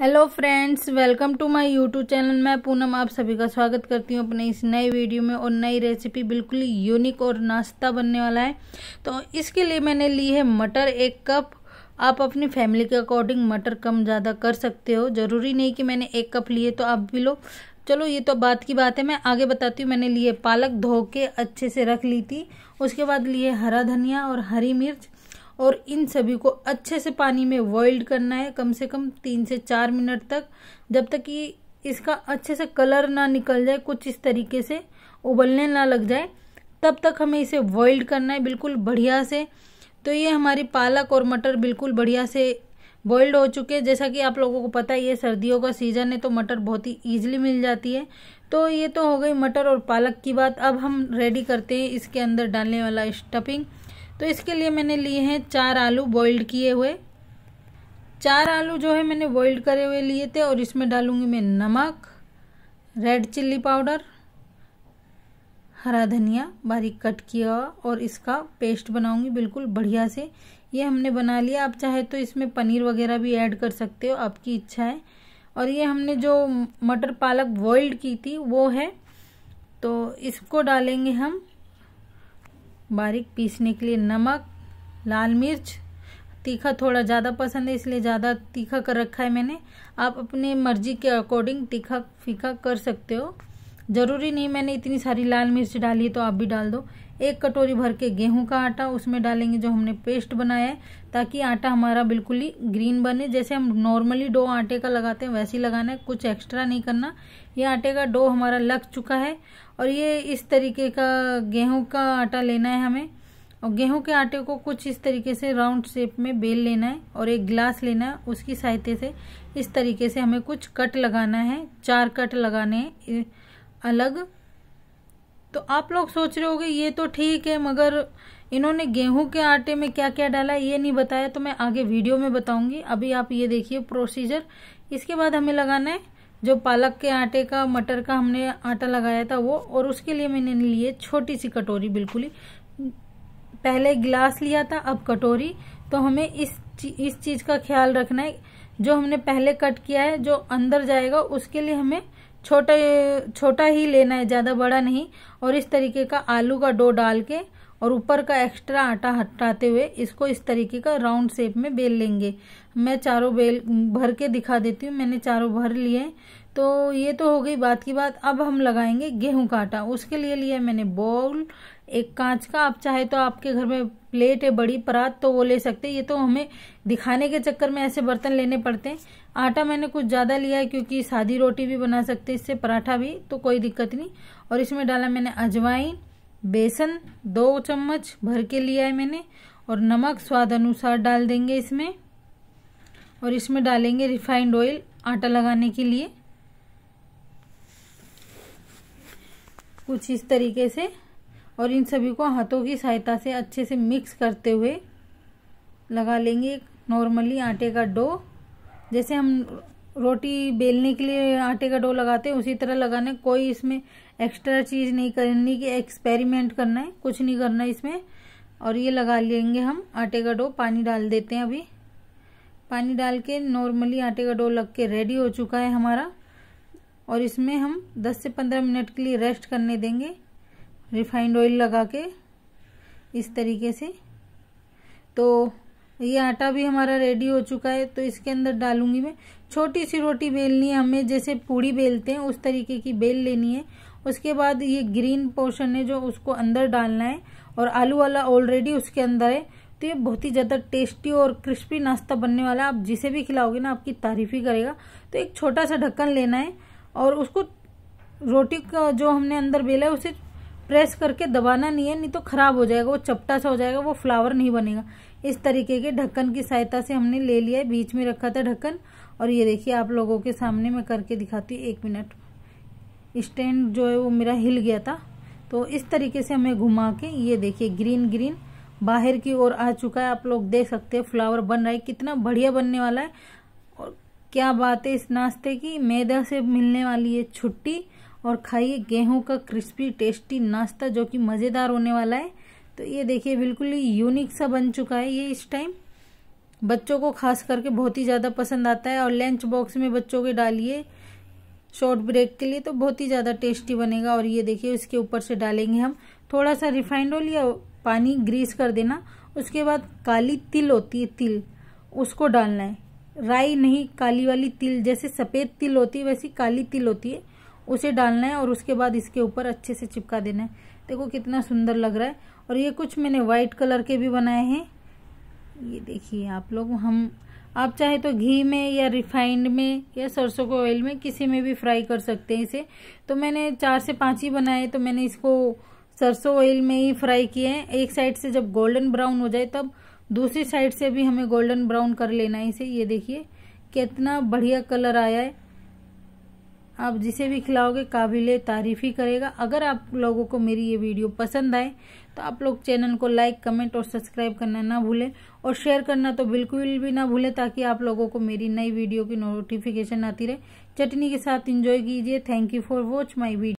hello friends welcome to my YouTube channel मैं पूनम आप सभी का स्वागत करती हूँ अपने इस नए वीडियो में और नई रेसिपी बिल्कुल यूनिक और नाश्ता बनने वाला है तो इसके लिए मैंने ली है मटर एक कप आप अपनी फैमिली के अकॉर्डिंग मटर कम ज़्यादा कर सकते हो ज़रूरी नहीं कि मैंने एक कप लिए तो आप भी लो चलो ये तो बात की बात है मैं आगे बताती हूँ मैंने लिए पालक धो के अच्छे से रख ली थी उसके बाद लिए हरा धनिया और हरी मिर्च और इन सभी को अच्छे से पानी में बॉइल्ड करना है कम से कम तीन से चार मिनट तक जब तक कि इसका अच्छे से कलर ना निकल जाए कुछ इस तरीके से उबलने ना लग जाए तब तक हमें इसे बॉइल्ड करना है बिल्कुल बढ़िया से तो ये हमारी पालक और मटर बिल्कुल बढ़िया से बॉइल्ड हो चुके हैं जैसा कि आप लोगों को पता है ये सर्दियों का सीज़न है तो मटर बहुत ही ईजिली मिल जाती है तो ये तो हो गई मटर और पालक की बात अब हम रेडी करते हैं इसके अंदर डालने वाला स्टफिंग तो इसके लिए मैंने लिए हैं चार आलू बॉइल्ड किए हुए चार आलू जो है मैंने बॉइल्ड करे हुए लिए थे और इसमें डालूंगी मैं नमक रेड चिल्ली पाउडर हरा धनिया बारीक कट किया और इसका पेस्ट बनाऊंगी बिल्कुल बढ़िया से ये हमने बना लिया आप चाहे तो इसमें पनीर वगैरह भी ऐड कर सकते हो आपकी इच्छा है और ये हमने जो मटर पालक बॉइल्ड की थी वो है तो इसको डालेंगे हम बारीक पीसने के लिए नमक लाल मिर्च तीखा थोड़ा ज़्यादा पसंद है इसलिए ज़्यादा तीखा कर रखा है मैंने आप अपने मर्जी के अकॉर्डिंग तीखा फीका कर सकते हो ज़रूरी नहीं मैंने इतनी सारी लाल मिर्च डाली है तो आप भी डाल दो एक कटोरी भर के गेहूं का आटा उसमें डालेंगे जो हमने पेस्ट बनाया है ताकि आटा हमारा बिल्कुल ही ग्रीन बने जैसे हम नॉर्मली डो आटे का लगाते हैं वैसे ही लगाना है कुछ एक्स्ट्रा नहीं करना ये आटे का डो हमारा लग चुका है और ये इस तरीके का गेहूँ का आटा लेना है हमें और गेहूँ के आटे को कुछ इस तरीके से राउंड शेप में बेल लेना है और एक ग्लास लेना है उसकी सहायता से इस तरीके से हमें कुछ कट लगाना है चार कट लगाने अलग तो आप लोग सोच रहे होगे ये तो ठीक है मगर इन्होंने गेहूं के आटे में क्या क्या डाला ये नहीं बताया तो मैं आगे वीडियो में बताऊंगी अभी आप ये देखिए प्रोसीजर इसके बाद हमें लगाना है जो पालक के आटे का मटर का हमने आटा लगाया था वो और उसके लिए मैंने लिए छोटी सी कटोरी बिल्कुल ही पहले गिलास लिया था अब कटोरी तो हमें इस इस चीज़ का ख्याल रखना है जो हमने पहले कट किया है जो अंदर जाएगा उसके लिए हमें छोटा छोटा ही लेना है ज़्यादा बड़ा नहीं और इस तरीके का आलू का डो डाल के और ऊपर का एक्स्ट्रा आटा हटाते हुए इसको इस तरीके का राउंड शेप में बेल लेंगे मैं चारों बेल भर के दिखा देती हूँ मैंने चारों भर लिए तो ये तो हो गई बात की बात अब हम लगाएंगे गेहूं का आटा उसके लिए लिया मैंने बाउल एक कांच का आप चाहे तो आपके घर में प्लेट है बड़ी परात तो वो ले सकते हैं ये तो हमें दिखाने के चक्कर में ऐसे बर्तन लेने पड़ते हैं आटा मैंने कुछ ज़्यादा लिया है क्योंकि सादी रोटी भी बना सकते हैं इससे पराठा भी तो कोई दिक्कत नहीं और इसमें डाला मैंने अजवाइन बेसन दो चम्मच भर के लिया है मैंने और नमक स्वाद अनुसार डाल देंगे इसमें और इसमें डालेंगे रिफाइंड ऑयल आटा लगाने के लिए कुछ इस तरीके से और इन सभी को हाथों की सहायता से अच्छे से मिक्स करते हुए लगा लेंगे नॉर्मली आटे का डो जैसे हम रोटी बेलने के लिए आटे का डो लगाते हैं उसी तरह लगाना है कोई इसमें एक्स्ट्रा चीज़ नहीं करनी कि एक्सपेरिमेंट करना है कुछ नहीं करना इसमें और ये लगा लेंगे हम आटे का डो पानी डाल देते हैं अभी पानी डाल के नॉर्मली आटे का डो लग के रेडी हो चुका है हमारा और इसमें हम 10 से 15 मिनट के लिए रेस्ट करने देंगे रिफाइंड ऑयल लगा के इस तरीके से तो ये आटा भी हमारा रेडी हो चुका है तो इसके अंदर डालूंगी मैं छोटी सी रोटी बेलनी है हमें जैसे पूड़ी बेलते हैं उस तरीके की बेल लेनी है उसके बाद ये ग्रीन पोर्शन है जो उसको अंदर डालना है और आलू वाला ऑलरेडी उसके अंदर है तो ये बहुत ही ज़्यादा टेस्टी और क्रिस्पी नाश्ता बनने वाला है आप जिसे भी खिलाओगे ना आपकी तारीफ ही करेगा तो एक छोटा सा ढक्कन लेना है और उसको रोटी का जो हमने अंदर बेला है उसे प्रेस करके दबाना नहीं है नहीं तो खराब हो जाएगा वो चपटा सा हो जाएगा वो फ्लावर नहीं बनेगा इस तरीके के ढक्कन की सहायता से हमने ले लिया है बीच में रखा था ढक्कन और ये देखिए आप लोगों के सामने मैं करके दिखाती हूँ एक मिनट स्टैंड जो है वो मेरा हिल गया था तो इस तरीके से हमें घुमा के ये देखिए ग्रीन ग्रीन बाहर की ओर आ चुका है आप लोग देख सकते हैं फ्लावर बन रहा है कितना बढ़िया बनने वाला है क्या बात है इस नाश्ते की मैदा से मिलने वाली है छुट्टी और खाइए गेहूं का क्रिस्पी टेस्टी नाश्ता जो कि मज़ेदार होने वाला है तो ये देखिए बिल्कुल ही यूनिक सा बन चुका है ये इस टाइम बच्चों को खास करके बहुत ही ज़्यादा पसंद आता है और लंच बॉक्स में बच्चों के डालिए शॉर्ट ब्रेक के लिए तो बहुत ही ज़्यादा टेस्टी बनेगा और ये देखिए इसके ऊपर से डालेंगे हम थोड़ा सा रिफाइंड ऑयल या पानी ग्रीस कर देना उसके बाद काली तिल होती है तिल उसको डालना है राई नहीं काली वाली तिल जैसे सफ़ेद तिल होती है वैसी काली तिल होती है उसे डालना है और उसके बाद इसके ऊपर अच्छे से चिपका देना है देखो कितना सुंदर लग रहा है और ये कुछ मैंने व्हाइट कलर के भी बनाए हैं ये देखिए आप लोग हम आप चाहे तो घी में या रिफाइंड में या सरसों के ऑयल में किसी में भी फ्राई कर सकते हैं इसे तो मैंने चार से पाँच ही बनाए तो मैंने इसको सरसों ऑयल में ही फ्राई किए हैं एक साइड से जब गोल्डन ब्राउन हो जाए तब दूसरी साइड से भी हमें गोल्डन ब्राउन कर लेना है इसे ये देखिए कितना बढ़िया कलर आया है आप जिसे भी खिलाओगे काबिल तारीफ ही करेगा अगर आप लोगों को मेरी ये वीडियो पसंद आए तो आप लोग चैनल को लाइक कमेंट और सब्सक्राइब करना ना भूलें और शेयर करना तो बिल्कुल भी ना भूलें ताकि आप लोगों को मेरी नई वीडियो की नोटिफिकेशन आती रहे चटनी के साथ इंजॉय कीजिए thank you for watch my video